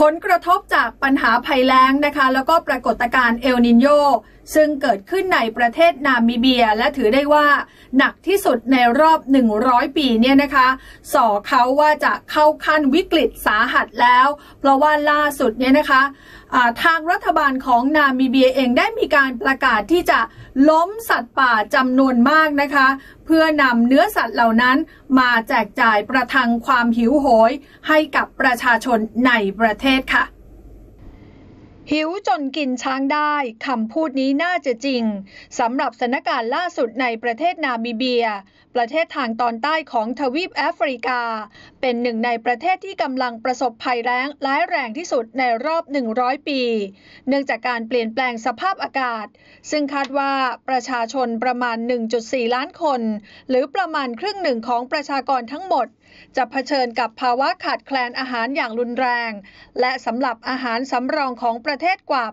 ผลกระทบจากปัญหาภัยแล้งนะคะแล้วก็ปรากฏการณ์เอลนินโยซึ่งเกิดขึ้นในประเทศนามิเบีย และถือได้ว่า หนักที่สุดในรอบ 100 ปีเนี่ยนะคะส่อเขาว่าจะเข้าขั้นวิกฤตสาหัสแล้ว เพราะว่าล่าสุดเนี่ยนะคะะทางรัฐบาลของนามิเบียเองได้มีการประกาศที่จะล้มสัตว์ป่าจำนวนมากนะคะ เพื่อนำเนื้อสัตว์เหล่านั้นมาแจกจ่ายประทังความหิวโหยให้กับประชาชนในประเทศค่ะหิวจนกินช้างได้ คำพูดนี้น่าจะจริงสำหรับสถานการณ์ล่าสุดในประเทศนามิเบีย ประเทศทางตอนใต้ของทวีปแอฟริกา เป็นหนึ่งในประเทศที่กำลังประสบภัยแล้งร้ายแรงที่สุดในรอบ 100 ปีเนื่องจากการเปลี่ยนแปลงสภาพอากาศ ซึ่งคาดว่าประชาชนประมาณ 1.4 ล้านคน หรือประมาณครึ่งหนึ่งของประชากรทั้งหมดจะเผชิญกับภาวะขาดแคลนอาหารอย่างรุนแรง และสำหรับอาหารสำรองของประเทศกว่า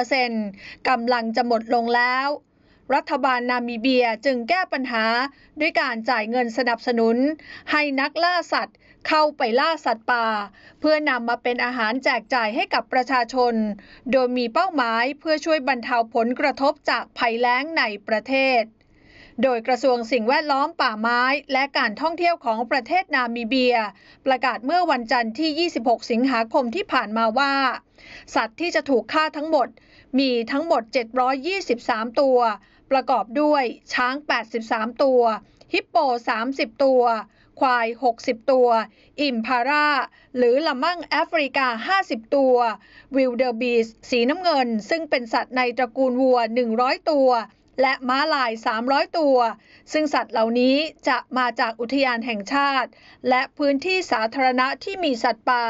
84%กำลังจะหมดลงแล้ว รัฐบาลนามิเบียจึงแก้ปัญหาด้วยการจ่ายเงินสนับสนุน ให้นักล่าสัตว์เข้าไปล่าสัตว์ป่า เพื่อนำมาเป็นอาหารแจกจ่ายให้กับประชาชน โดยมีเป้าหมายเพื่อช่วยบรรเทาผลกระทบจากภัยแล้งในประเทศโดยกระทรวงสิ่งแวดล้อมป่าไม้และการท่องเที่ยวของประเทศนามิเบีย ประกาศเมื่อวันจันทร์ที่ 26 สิงหาคมที่ผ่านมาว่า สัตว์ที่จะถูกฆ่าทั้งหมดมีทั้งหมด 723 ตัว ประกอบด้วยช้าง 83 ตัว ฮิปโป 30 ตัว ควาย 60 ตัว อิมพาร่าหรือ ละมั่งแอฟริกา 50 ตัววิลเดอร์บีสสีน้ำเงิน ซึ่งเป็นสัตว์ในตระกูลวัว 100 ตัวและม้าลาย 300 ตัว ซึ่งสัตว์เหล่านี้จะมาจากอุทยานแห่งชาติ และพื้นที่สาธารณะที่มีสัตว์ป่า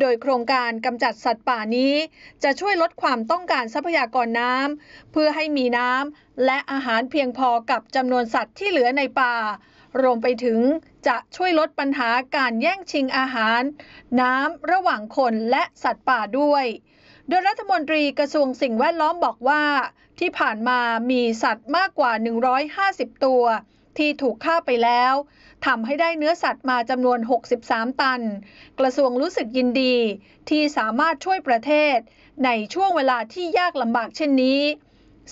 โดยโครงการกำจัดสัตว์ป่านี้ จะช่วยลดความต้องการทรัพยากรน้ำเพื่อให้มีน้ำและอาหารเพียงพอกับจำนวนสัตว์ที่เหลือในป่า รวมไปถึงจะช่วยลดปัญหาการแย่งชิงอาหาร น้ำระหว่างคนและสัตว์ป่าด้วยโดยรัฐมนตรีกระทรวงสิ่งแวดล้อมบอกว่า ที่ผ่านมามีสัตว์มากกว่า 150 ตัว ที่ถูกฆ่าไปแล้ว ทำให้ได้เนื้อสัตว์มาจำนวน 63 ตัน กระทรวงรู้สึกยินดีที่สามารถช่วยประเทศในช่วงเวลาที่ยากลำบากเช่นนี้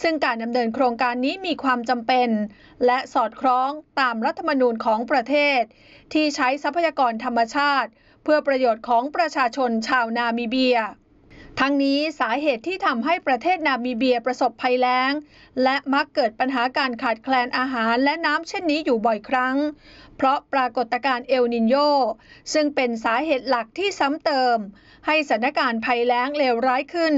ซึ่งการดำเนินโครงการนี้มีความจำเป็นและสอดคล้องตามรัฐธรรมนูญของประเทศ ที่ใช้ทรัพยากรธรรมชาติเพื่อประโยชน์ของประชาชนชาวนามิเบียทั้งนี้สาเหตุที่ทำให้ประเทศนามิเบียประสบภัยแล้ง และมักเกิดปัญหาการขาดแคลนอาหารและน้ำเช่นนี้อยู่บ่อยครั้ง เพราะปรากฏการณ์เอลนินโยซึ่งเป็นสาเหตุหลักที่ซ้ำเติม ให้สถานการณ์ภัยแล้งเลวร้ายขึ้น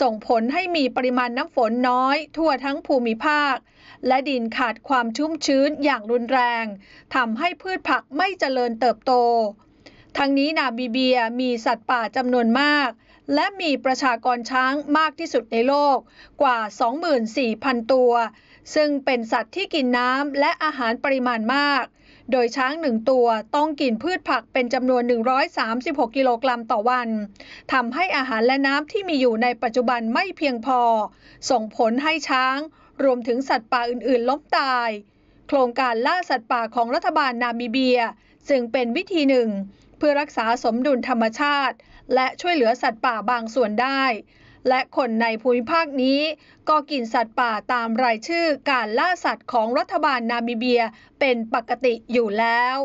ส่งผลให้มีปริมาณน้ำฝนน้อยทั่วทั้งภูมิภาค และดินขาดความชุ่มชื้นอย่างรุนแรงทำให้พืชผักไม่เจริญเติบโตทั้งนี้นาบีเบียมีสัตว์ป่าจำนวนมาก และมีประชากรช้างมากที่สุดในโลกกว่า 24,000 ตัว ซึ่งเป็นสัตว์ที่กินน้ำและอาหารปริมาณมาก โดยช้างหนึ่งตัวต้องกินพืชผักเป็นจำนวน 136 กิโลกรัมต่อวันทำให้อาหารและน้ำที่มีอยู่ในปัจจุบันไม่เพียงพอ ส่งผลให้ช้าง รวมถึงสัตว์ป่าอื่นๆ ล้มตาย โครงการล่าสัตว์ป่าของรัฐบาลนามิเบียซึ่งเป็นวิธีหนึ่งเพื่อรักษาสมดุลธรรมชาติ และช่วยเหลือสัตว์ป่าบางส่วนได้ และคนในภูมิภาคนี้ก็กินสัตว์ป่าตามรายชื่อการล่าสัตว์ของรัฐบาลนามิเบียเป็นปกติอยู่แล้ว